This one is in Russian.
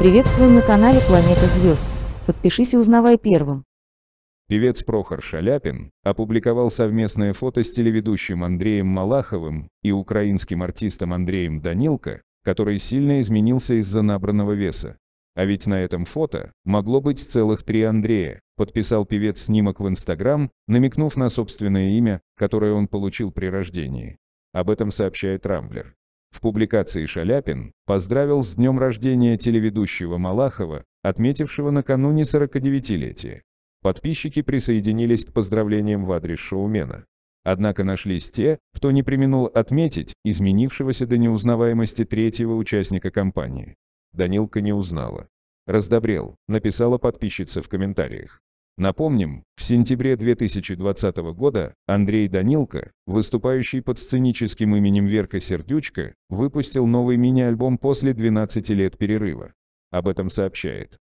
Приветствуем на канале Планета Звезд. Подпишись и узнавай первым. Певец Прохор Шаляпин опубликовал совместное фото с телеведущим Андреем Малаховым и украинским артистом Андреем Данилко, который сильно изменился из-за набранного веса. А ведь на этом фото могло быть целых три Андрея, подписал певец снимок в Инстаграм, намекнув на собственное имя, которое он получил при рождении. Об этом сообщает Рамблер. В публикации Шаляпин поздравил с днем рождения телеведущего Малахова, отметившего накануне 49 летие Подписчики присоединились к поздравлениям в адрес шоумена. Однако нашлись те, кто не применил отметить изменившегося до неузнаваемости третьего участника компании. Данилка не узнала. «Раздобрел», — написала подписчица в комментариях. Напомним, в сентябре 2020 года Андрей Данилко, выступающий под сценическим именем Верка Сердючка, выпустил новый мини-альбом после 12 лет перерыва. Об этом сообщает